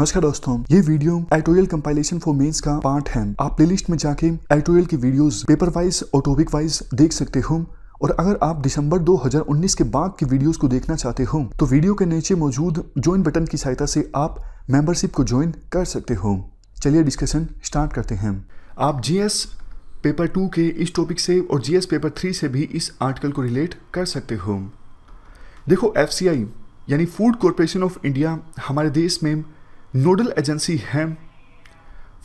नमस्कार दोस्तों ये video editorial compilation for mains का पार्ट है आप प्लेलिस्ट में जाके एटोरियल की वीडियोस पेपर वाइज और टॉपिक वाइज देख सकते हो और अगर आप दिसंबर 2019 के बाद की वीडियोस को देखना चाहते हो तो वीडियो के नीचे मौजूद ज्वाइन बटन की सहायता से आप मेंबरशिप को ज्वाइन कर सकते हो चलिए डिस्कशन स्टार्ट करते हैं आप जी पेपर टू के इस टॉपिक से और जी पेपर थ्री से भी इस आर्टिकल को रिलेट कर सकते हो देखो एफ यानी फूड कॉरपोरेशन ऑफ इंडिया हमारे देश में नोडल एजेंसी है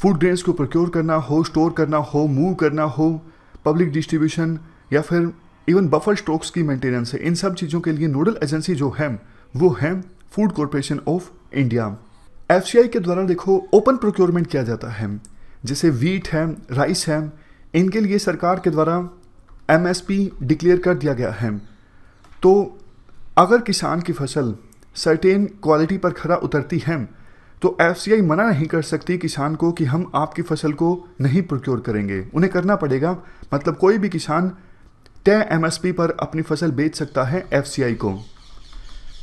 फूड ग्रेन्स को प्रोक्योर करना हो स्टोर करना हो मूव करना हो पब्लिक डिस्ट्रीब्यूशन या फिर इवन बफर स्टॉक्स की मेंटेनेंस है इन सब चीज़ों के लिए नोडल एजेंसी जो है वो है food corporation of India F के द्वारा देखो ओपन प्रोक्योरमेंट किया जाता है जैसे वीट है राइस है इनके लिए सरकार के द्वारा एम डिक्लेयर कर दिया गया है तो अगर किसान की फसल सर्टेन क्वालिटी पर खरा उतरती है तो एफ मना नहीं कर सकती किसान को कि हम आपकी फसल को नहीं प्रोक्योर करेंगे उन्हें करना पड़ेगा मतलब कोई भी किसान तय पी पर अपनी फसल बेच सकता है एफ को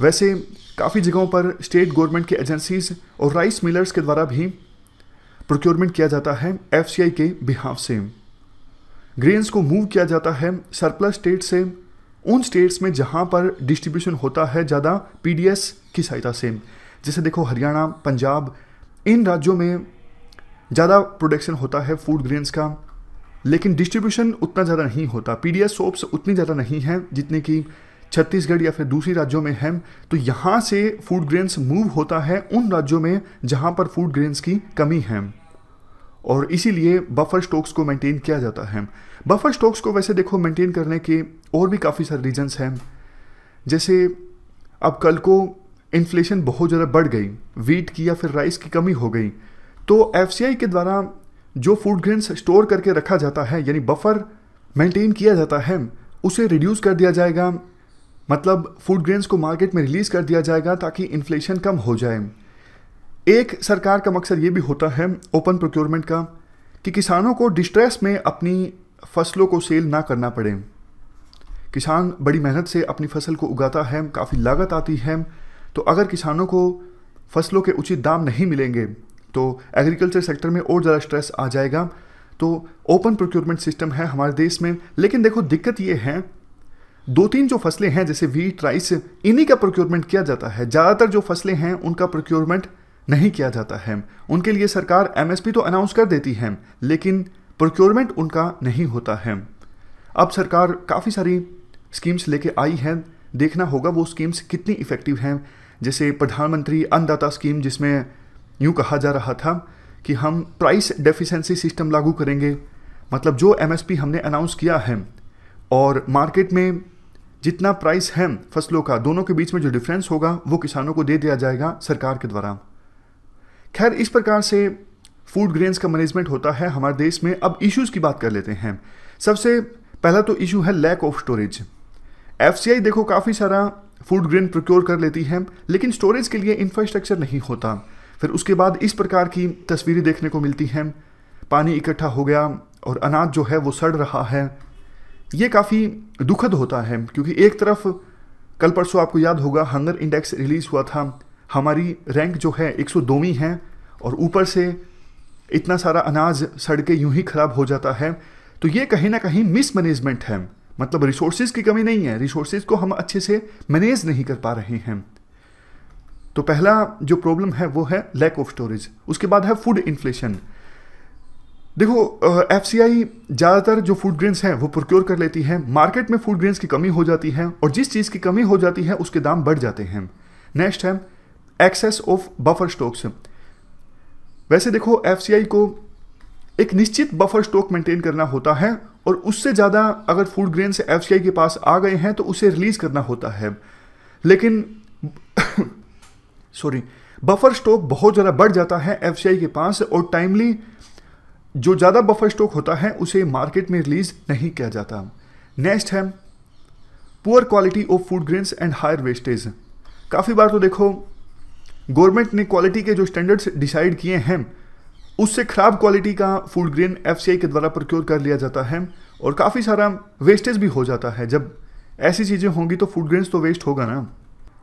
वैसे काफ़ी जगहों पर स्टेट गवर्नमेंट की एजेंसीज और राइस मिलर्स के द्वारा भी प्रोक्योरमेंट किया जाता है एफ के बिहाव से ग्रेन्स को मूव किया जाता है सरप्लस स्टेट से उन स्टेट्स में जहां पर डिस्ट्रीब्यूशन होता है ज़्यादा पीडीएस की सहायता से जैसे देखो हरियाणा पंजाब इन राज्यों में ज़्यादा प्रोडक्शन होता है फूड ग्रेन्स का लेकिन डिस्ट्रीब्यूशन उतना ज़्यादा नहीं होता पी डी सोप्स उतनी ज़्यादा नहीं है जितने की छत्तीसगढ़ या फिर दूसरी राज्यों में है तो यहाँ से फूड ग्रेन्स मूव होता है उन राज्यों में जहाँ पर फूड ग्रेन्स की कमी है और इसीलिए बफर स्टॉक्स को मेंटेन किया जाता है बफर स्टॉक्स को वैसे देखो मेंटेन करने के और भी काफ़ी सारे रीजंस हैं जैसे अब कल को इन्फ्लेशन बहुत ज़्यादा बढ़ गई वीट की या फिर राइस की कमी हो गई तो एफ के द्वारा जो फूड ग्रेन्स स्टोर करके रखा जाता है यानी बफर मेंटेन किया जाता है उसे रिड्यूस कर दिया जाएगा मतलब फूड ग्रेन्स को मार्केट में रिलीज़ कर दिया जाएगा ताकि इन्फ्लेशन कम हो जाए एक सरकार का मकसद ये भी होता है ओपन प्रोक्योरमेंट का कि किसानों को डिस्ट्रेस में अपनी फसलों को सेल ना करना पड़े किसान बड़ी मेहनत से अपनी फसल को उगाता है काफ़ी लागत आती है तो अगर किसानों को फसलों के उचित दाम नहीं मिलेंगे तो एग्रीकल्चर सेक्टर में और ज़्यादा स्ट्रेस आ जाएगा तो ओपन प्रोक्योरमेंट सिस्टम है हमारे देश में लेकिन देखो दिक्कत ये है दो तीन जो फसलें हैं जैसे वीट राइस इन्हीं का प्रोक्योरमेंट किया जाता है ज़्यादातर जो फसलें हैं उनका प्रोक्योरमेंट नहीं किया जाता है उनके लिए सरकार एमएसपी तो अनाउंस कर देती है लेकिन प्रोक्योरमेंट उनका नहीं होता है अब सरकार काफ़ी सारी स्कीम्स लेके आई हैं देखना होगा वो स्कीम्स कितनी इफ़ेक्टिव हैं जैसे प्रधानमंत्री अन्नदाता स्कीम जिसमें यूँ कहा जा रहा था कि हम प्राइस डेफिशेंसी सिस्टम लागू करेंगे मतलब जो एमएसपी हमने अनाउंस किया है और मार्केट में जितना प्राइस है फसलों का दोनों के बीच में जो डिफरेंस होगा वो किसानों को दे दिया जाएगा सरकार के द्वारा खैर इस प्रकार से फूड ग्रेन्स का मैनेजमेंट होता है हमारे देश में अब इश्यूज़ की बात कर लेते हैं सबसे पहला तो इशू है लैक ऑफ स्टोरेज एफ देखो काफ़ी सारा फूड ग्रेन प्रोक्योर कर लेती है लेकिन स्टोरेज के लिए इंफ्रास्ट्रक्चर नहीं होता फिर उसके बाद इस प्रकार की तस्वीरें देखने को मिलती हैं पानी इकट्ठा हो गया और अनाज जो है वो सड़ रहा है ये काफ़ी दुखद होता है क्योंकि एक तरफ कल परसों आपको याद होगा हंगर इंडेक्स रिलीज़ हुआ था हमारी रैंक जो है एक सौ है और ऊपर से इतना सारा अनाज सड़ के यूँ ही ख़राब हो जाता है तो ये कहीं ना कहीं मिसमैनेजमेंट है मतलब रिसोर्सेज की कमी नहीं है रिसोर्सेज को हम अच्छे से मैनेज नहीं कर पा रहे हैं तो पहला जो प्रॉब्लम है वो है लैक ऑफ स्टोरेज उसके बाद है फूड इन्फ्लेशन देखो एफ सी आई ज़्यादातर जो फूड ग्रेन्स हैं वो प्रोक्योर कर लेती है मार्केट में फूड ग्रेन्स की कमी हो जाती है और जिस चीज़ की कमी हो जाती है उसके दाम बढ़ जाते हैं नेक्स्ट है एक्सेस ऑफ बफर स्टॉक्स वैसे देखो एफ को एक निश्चित बफर स्टॉक मेंटेन करना होता है और उससे ज़्यादा अगर फूड ग्रेन से एफ के पास आ गए हैं तो उसे रिलीज़ करना होता है लेकिन सॉरी बफर स्टॉक बहुत ज़्यादा बढ़ जाता है एफ के पास और टाइमली जो ज़्यादा बफर स्टॉक होता है उसे मार्केट में रिलीज़ नहीं किया जाता नेक्स्ट है poor quality of food grains and higher wastage काफ़ी बार तो देखो गवर्नमेंट ने क्वालिटी के जो स्टैंडर्ड्स डिसाइड किए हैं उससे ख़राब क्वालिटी का फूड ग्रेन एफ के द्वारा प्रोक्योर कर लिया जाता है और काफ़ी सारा वेस्टेज भी हो जाता है जब ऐसी चीज़ें होंगी तो फूड ग्रेन्स तो वेस्ट होगा ना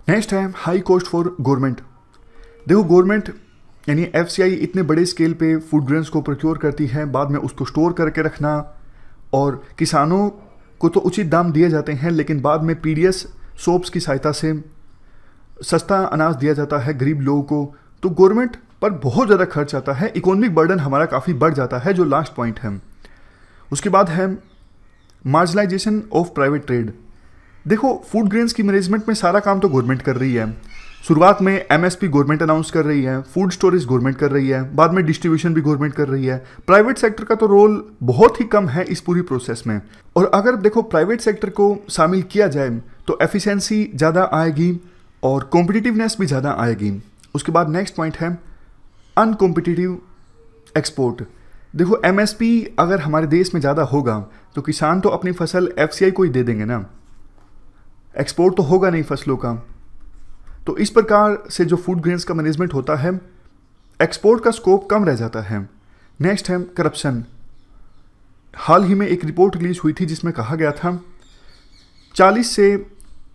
नेक्स्ट है हाई कॉस्ट फॉर गवर्नमेंट देखो गवर्नमेंट यानी एफ इतने बड़े स्केल पे फूड ग्रेन्स को प्रोक्योर करती है बाद में उसको स्टोर करके रखना और किसानों को तो उचित दाम दिए जाते हैं लेकिन बाद में पी सोप्स की सहायता से सस्ता अनाज दिया जाता है गरीब लोगों को तो गवर्नमेंट पर बहुत ज़्यादा खर्च आता है इकोनॉमिक बर्डन हमारा काफ़ी बढ़ जाता है जो लास्ट पॉइंट है उसके बाद है मार्जिलाइजेशन ऑफ प्राइवेट ट्रेड देखो फूड ग्रेन्स की मैनेजमेंट में सारा काम तो गवर्नमेंट कर रही है शुरुआत में एमएसपी गवर्नमेंट अनाउंस कर रही है फूड स्टोरेज गवर्नमेंट कर रही है बाद में डिस्ट्रीब्यूशन भी गवर्नमेंट कर रही है प्राइवेट सेक्टर का तो रोल बहुत ही कम है इस पूरी प्रोसेस में और अगर देखो प्राइवेट सेक्टर को शामिल किया जाए तो एफिशिएंसी ज़्यादा आएगी और कॉम्पिटिटिवनेस भी ज़्यादा आएगी उसके बाद नेक्स्ट पॉइंट है अनकॉम्पिटिटिव एक्सपोर्ट देखो एमएसपी अगर हमारे देश में ज़्यादा होगा तो किसान तो अपनी फसल एफसीआई को ही दे देंगे ना एक्सपोर्ट तो होगा नहीं फसलों का तो इस प्रकार से जो फूड ग्रेन्स का मैनेजमेंट होता है एक्सपोर्ट का स्कोप कम रह जाता है नेक्स्ट है करप्शन हाल ही में एक रिपोर्ट रिलीज हुई थी जिसमें कहा गया था 40 से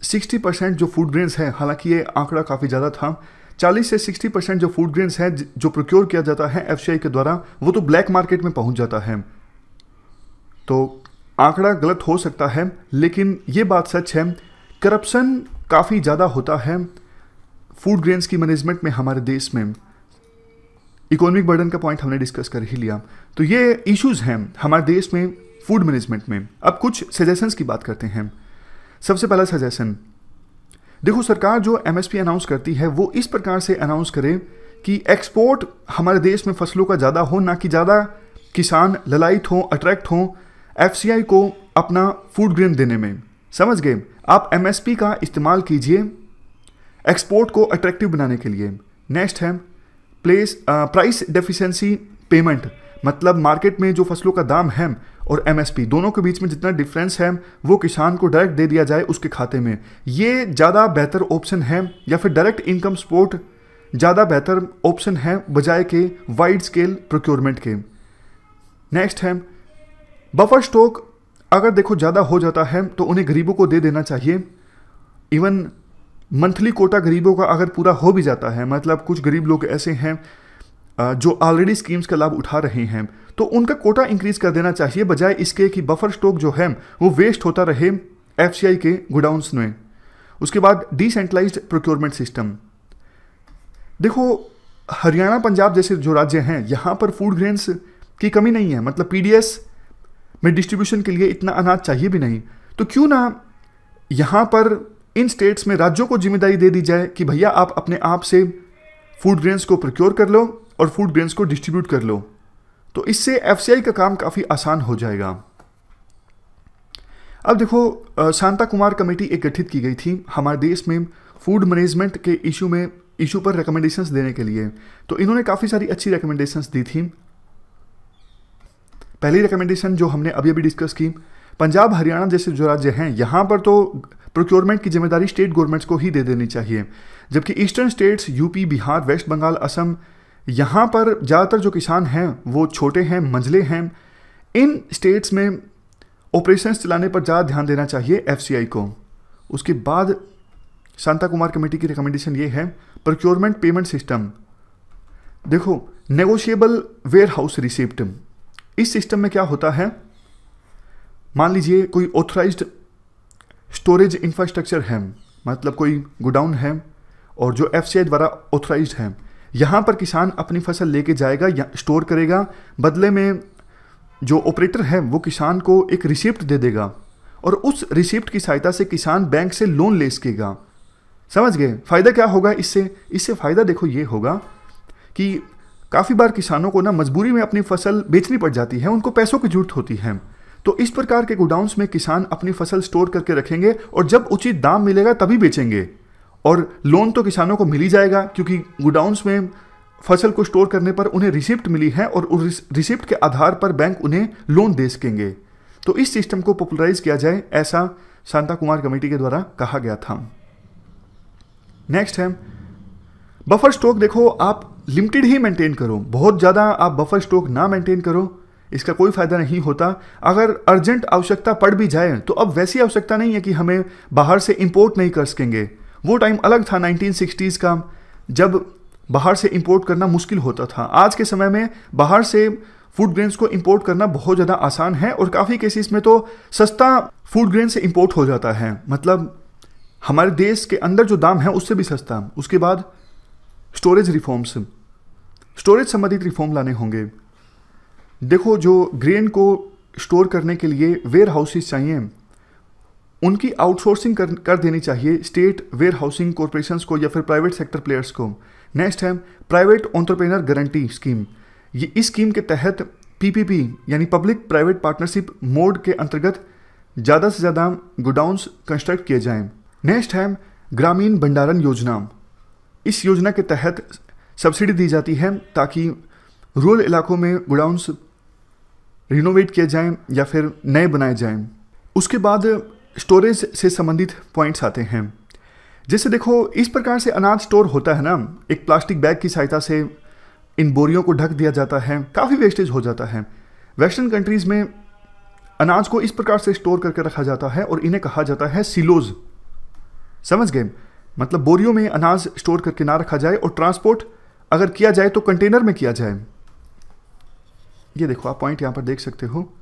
60 परसेंट जो फूड ग्रेन्स हैं हालांकि ये आंकड़ा काफ़ी ज़्यादा था 40 से 60 परसेंट जो फूड ग्रेन्स हैं जो प्रोक्योर किया जाता है एफ के द्वारा वो तो ब्लैक मार्केट में पहुंच जाता है तो आंकड़ा गलत हो सकता है लेकिन ये बात सच है करप्शन काफ़ी ज़्यादा होता है फूड ग्रेन्स की मैनेजमेंट में हमारे देश में इकोनॉमिक बर्डन का पॉइंट हमने डिस्कस कर ही लिया तो ये इश्यूज़ हैं हमारे देश में फूड मैनेजमेंट में अब कुछ सजेशंस की बात करते हैं सबसे पहला सजेशन देखो सरकार जो एमएसपी अनाउंस करती है वो इस प्रकार से अनाउंस करे कि एक्सपोर्ट हमारे देश में फसलों का ज़्यादा हो ना कि ज़्यादा किसान ललायत हों अट्रैक्ट हों एफ को अपना फूड ग्रेन देने में समझ गए आप एम का इस्तेमाल कीजिए एक्सपोर्ट को अट्रैक्टिव बनाने के लिए नेक्स्ट है प्लेस प्राइस डेफिशेंसी पेमेंट मतलब मार्केट में जो फसलों का दाम है और एमएसपी दोनों के बीच में जितना डिफरेंस है वो किसान को डायरेक्ट दे दिया जाए उसके खाते में ये ज़्यादा बेहतर ऑप्शन है या फिर डायरेक्ट इनकम स्पोर्ट ज़्यादा बेहतर ऑप्शन है बजाय के वाइड स्केल प्रोक्योरमेंट के नेक्स्ट है बफर स्टॉक अगर देखो ज़्यादा हो जाता है तो उन्हें गरीबों को दे देना चाहिए इवन मंथली कोटा गरीबों का अगर पूरा हो भी जाता है मतलब कुछ गरीब लोग ऐसे हैं जो ऑलरेडी स्कीम्स का लाभ उठा रहे हैं तो उनका कोटा इंक्रीज कर देना चाहिए बजाय इसके कि बफर स्टॉक जो है वो वेस्ट होता रहे एफ के गुडाउंस में उसके बाद डिसेंट्रलाइज प्रोक्योरमेंट सिस्टम देखो हरियाणा पंजाब जैसे जो राज्य हैं यहाँ पर फूड ग्रेन्स की कमी नहीं है मतलब पीडीएस में डिस्ट्रीब्यूशन के लिए इतना अनाज चाहिए भी नहीं तो क्यों ना यहाँ पर इन स्टेट्स में राज्यों को जिम्मेदारी दे दी जाए कि भैया आप अपने आप से फूड ग्रेन्स को प्रोक्योर कर लो और फूड ग्रेन्स को डिस्ट्रीब्यूट कर लो तो इससे एफ का का काम काफ़ी आसान हो जाएगा अब देखो शांता कुमार कमेटी एक गठित की गई थी हमारे देश में फूड मैनेजमेंट के इशू में इशू पर रिकमेंडेशंस देने के लिए तो इन्होंने काफ़ी सारी अच्छी रिकमेंडेशंस दी थी पहली रिकमेंडेशन जो हमने अभी अभी डिस्कस की पंजाब हरियाणा जैसे जो राज्य हैं यहाँ पर तो प्रोक्योरमेंट की जिम्मेदारी स्टेट गवर्नमेंट्स को ही दे देनी चाहिए जबकि eastern states UP Bihar West Bengal Assam यहाँ पर ज़्यादातर जो किसान हैं वो छोटे हैं मंझले हैं इन स्टेट्स में ऑपरेशंस चलाने पर ज़्यादा ध्यान देना चाहिए एफ को उसके बाद शांता कुमार कमेटी की रिकमेंडेशन ये है प्रोक्योरमेंट पेमेंट सिस्टम देखो नेगोशिएबल वेयर हाउस रिसिप्ट इस सिस्टम में क्या होता है मान लीजिए कोई ऑथराइज स्टोरेज इंफ्रास्ट्रक्चर है मतलब कोई गोडाउन है और जो एफ द्वारा ऑथराइज है यहाँ पर किसान अपनी फसल लेके जाएगा या स्टोर करेगा बदले में जो ऑपरेटर है वो किसान को एक रिसिप्ट दे देगा और उस रिसिप्ट की सहायता से किसान बैंक से लोन ले सकेगा समझ गए फ़ायदा क्या होगा इससे इससे फ़ायदा देखो ये होगा कि काफ़ी बार किसानों को ना मजबूरी में अपनी फसल बेचनी पड़ जाती है उनको पैसों की जरूरत होती है तो इस प्रकार के गोडाउंस में किसान अपनी फसल स्टोर करके रखेंगे और जब उचित दाम मिलेगा तभी बेचेंगे और लोन तो किसानों को मिल ही जाएगा क्योंकि गोडाउंस में फसल को स्टोर करने पर उन्हें रिसिप्ट मिली है और उस रिसिप्ट के आधार पर बैंक उन्हें लोन दे सकेंगे तो इस सिस्टम को पॉपुलराइज किया जाए ऐसा शांता कुमार कमेटी के द्वारा कहा गया था नेक्स्ट है बफर स्टॉक देखो आप लिमिटेड ही मेंटेन करो बहुत ज़्यादा आप बफर स्टॉक ना मेंटेन करो इसका कोई फ़ायदा नहीं होता अगर अर्जेंट आवश्यकता पड़ भी जाए तो अब वैसी आवश्यकता नहीं है कि हमें बाहर से इंपोर्ट नहीं कर सकेंगे वो टाइम अलग था 1960s का जब बाहर से इंपोर्ट करना मुश्किल होता था आज के समय में बाहर से फूड ग्रेन्स को इंपोर्ट करना बहुत ज़्यादा आसान है और काफ़ी केसेस में तो सस्ता फूड ग्रेन से इंपोर्ट हो जाता है मतलब हमारे देश के अंदर जो दाम है उससे भी सस्ता उसके बाद स्टोरेज रिफॉर्म्स स्टोरेज संबंधित रिफॉर्म लाने होंगे देखो जो ग्रेन को स्टोर करने के लिए वेयर हाउसेज चाहिए उनकी आउटसोर्सिंग कर, कर देनी चाहिए स्टेट वेयर हाउसिंग कॉरपोरेशन को या फिर प्राइवेट सेक्टर प्लेयर्स को नेक्स्ट है प्राइवेट ऑन्टरप्रेनर गारंटी स्कीम ये इस स्कीम के तहत पीपीपी यानी पब्लिक प्राइवेट पार्टनरशिप मोड के अंतर्गत ज़्यादा से ज़्यादा गोडाउंस कंस्ट्रक्ट किए जाएं नेक्स्ट है ग्रामीण भंडारण योजना इस योजना के तहत सब्सिडी दी जाती है ताकि रूरल इलाकों में गोडाउंस रिनोवेट किए जाएं या फिर नए बनाए जाएं उसके बाद स्टोरेज से संबंधित पॉइंट्स आते हैं जैसे देखो इस प्रकार से अनाज स्टोर होता है ना एक प्लास्टिक बैग की सहायता से इन बोरियों को ढक दिया जाता है काफ़ी वेस्टेज हो जाता है वेस्टर्न कंट्रीज़ में अनाज को इस प्रकार से स्टोर करके रखा जाता है और इन्हें कहा जाता है सिलोज समझ गए मतलब बोरियों में अनाज स्टोर करके ना रखा जाए और ट्रांसपोर्ट अगर किया जाए तो कंटेनर में किया जाए ये देखो आप पॉइंट यहाँ पर देख सकते हो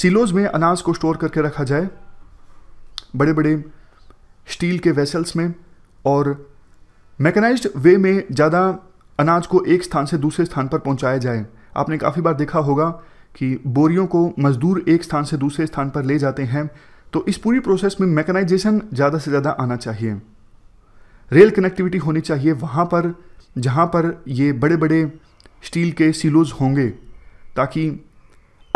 सिलोज में अनाज को स्टोर करके रखा जाए बड़े बड़े स्टील के वेसल्स में और मैकेनाइज वे में ज़्यादा अनाज को एक स्थान से दूसरे स्थान पर पहुंचाया जाए आपने काफ़ी बार देखा होगा कि बोरियों को मजदूर एक स्थान से दूसरे स्थान पर ले जाते हैं तो इस पूरी प्रोसेस में मैकेनाइजेशन ज़्यादा से ज़्यादा आना चाहिए रेल कनेक्टिविटी होनी चाहिए वहाँ पर जहाँ पर ये बड़े बड़े स्टील के सिलोज होंगे ताकि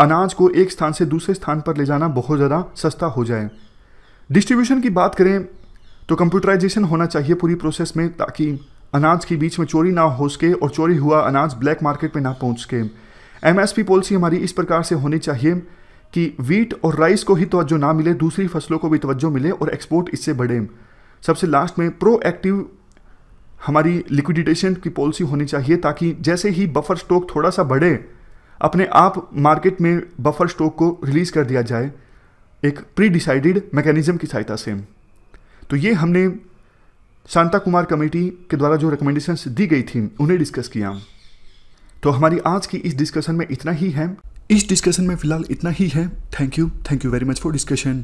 अनाज को एक स्थान से दूसरे स्थान पर ले जाना बहुत ज़्यादा सस्ता हो जाए डिस्ट्रीब्यूशन की बात करें तो कंप्यूटराइजेशन होना चाहिए पूरी प्रोसेस में ताकि अनाज के बीच में चोरी ना हो सके और चोरी हुआ अनाज ब्लैक मार्केट में ना पहुंच सके एमएसपी पॉलिसी हमारी इस प्रकार से होनी चाहिए कि वीट और राइस को ही तवज्जो ना मिले दूसरी फसलों को भी तवज्जो मिले और एक्सपोर्ट इससे बढ़े सबसे लास्ट में प्रोएक्टिव हमारी लिक्विडिटेशन की पॉलिसी होनी चाहिए ताकि जैसे ही बफर स्टॉक थोड़ा सा बढ़े अपने आप मार्केट में बफर स्टॉक को रिलीज़ कर दिया जाए एक प्री डिसाइडेड मैकेनिज्म की सहायता से तो ये हमने शांता कुमार कमेटी के द्वारा जो रिकमेंडेशंस दी गई थी उन्हें डिस्कस किया तो हमारी आज की इस डिस्कशन में इतना ही है इस डिस्कशन में फिलहाल इतना ही है thank you thank you very much for discussion